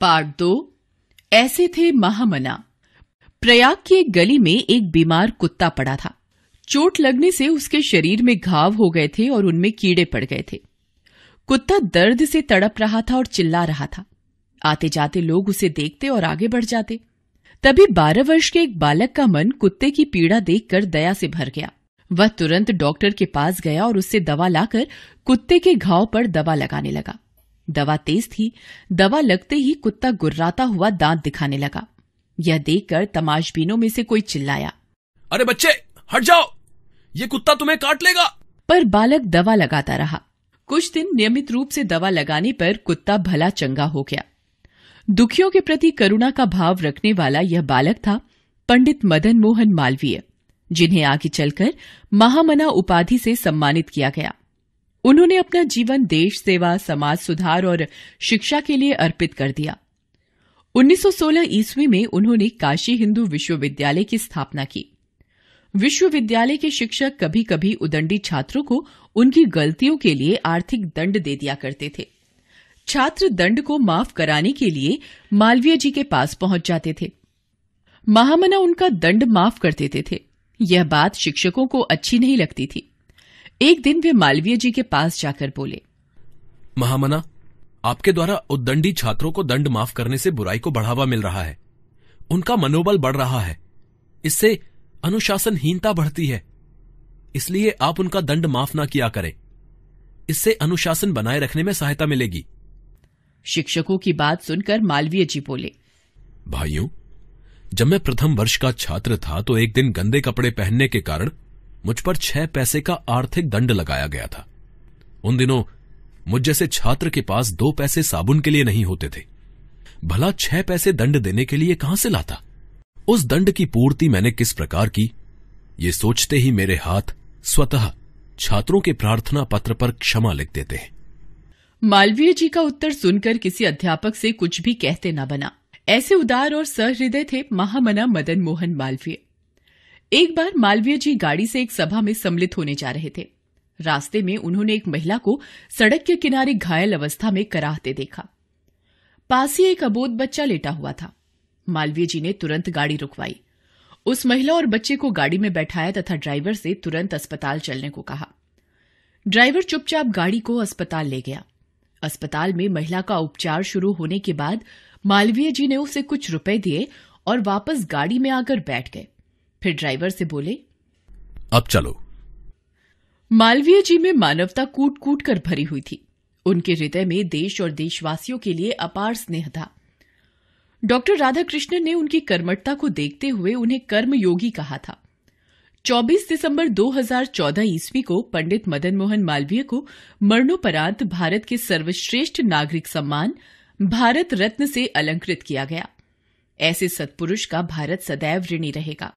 part दो ऐसे थे महामना प्रयाग की एक गली में एक बीमार कुत्ता पड़ा था चोट लगने से उसके शरीर में घाव हो गए थे और उनमें कीड़े पड़ गए थे कुत्ता दर्द से तड़प रहा था और चिल्ला रहा था आते जाते लोग उसे देखते और आगे बढ़ जाते तभी बारह वर्ष के एक बालक का मन कुत्ते की पीड़ा देखकर दया से भर गया वह तुरंत डॉक्टर के पास गया और उससे दवा लाकर कुत्ते के घाव पर दवा लगाने लगा दवा तेज थी दवा लगते ही कुत्ता गुर्राता हुआ दांत दिखाने लगा यह देखकर तमाशबीनों में से कोई चिल्लाया अरे बच्चे हट जाओ ये कुत्ता तुम्हें काट लेगा पर बालक दवा लगाता रहा कुछ दिन नियमित रूप से दवा लगाने पर कुत्ता भला चंगा हो गया दुखियों के प्रति करुणा का भाव रखने वाला यह बालक था पंडित मदन मोहन मालवीय जिन्हें आगे चलकर महामना उपाधि से सम्मानित किया गया उन्होंने अपना जीवन देश सेवा समाज सुधार और शिक्षा के लिए अर्पित कर दिया 1916 ईस्वी में उन्होंने काशी हिंदू विश्वविद्यालय की स्थापना की विश्वविद्यालय के शिक्षक कभी कभी उदंडी छात्रों को उनकी गलतियों के लिए आर्थिक दंड दे दिया करते थे छात्र दंड को माफ कराने के लिए मालवीय जी के पास पहुंच जाते थे महामना उनका दंड माफ कर देते थे यह बात शिक्षकों को अच्छी नहीं लगती थी एक दिन वे मालवीय जी के पास जाकर बोले महामना आपके द्वारा उद्दंडी छात्रों को दंड माफ करने से बुराई को बढ़ावा मिल रहा है उनका मनोबल बढ़ रहा है इससे अनुशासनहीनता बढ़ती है इसलिए आप उनका दंड माफ ना किया करें इससे अनुशासन बनाए रखने में सहायता मिलेगी शिक्षकों की बात सुनकर मालवीय जी बोले भाइयों जब मैं प्रथम वर्ष का छात्र था तो एक दिन गंदे कपड़े पहनने के कारण मुझ पर छह पैसे का आर्थिक दंड लगाया गया था उन दिनों मुझ जैसे छात्र के पास दो पैसे साबुन के लिए नहीं होते थे भला छह पैसे दंड देने के लिए कहां से लाता उस दंड की पूर्ति मैंने किस प्रकार की ये सोचते ही मेरे हाथ स्वतः छात्रों के प्रार्थना पत्र पर क्षमा लिख देते हैं मालवीय जी का उत्तर सुनकर किसी अध्यापक से कुछ भी कहते न बना ऐसे उदार और सहृदय थे महामना मदन मोहन मालवीय एक बार मालवीय जी गाड़ी से एक सभा में सम्मिलित होने जा रहे थे रास्ते में उन्होंने एक महिला को सड़क के किनारे घायल अवस्था में कराहते देखा पास ही एक अबोध बच्चा लेटा हुआ था मालवीय जी ने तुरंत गाड़ी रुकवाई उस महिला और बच्चे को गाड़ी में बैठाया तथा ड्राइवर से तुरंत अस्पताल चलने को कहा ड्राइवर चुपचाप गाड़ी को अस्पताल ले गया अस्पताल में महिला का उपचार शुरू होने के बाद मालवीय जी ने उसे कुछ रुपए दिए और वापस गाड़ी में आकर बैठ गए फिर ड्राइवर से बोले अब चलो मालवीय जी में मानवता कूट कूट कर भरी हुई थी उनके हृदय में देश और देशवासियों के लिए अपार स्नेह था डॉक्टर राधाकृष्णन ने उनकी कर्मठता को देखते हुए उन्हें कर्मयोगी कहा था 24 दिसंबर 2014 ईस्वी को पंडित मदन मोहन मालवीय को मरणोपरांत भारत के सर्वश्रेष्ठ नागरिक सम्मान भारत रत्न से अलंकृत किया गया ऐसे सत्पुरुष का भारत सदैव ऋणी रहेगा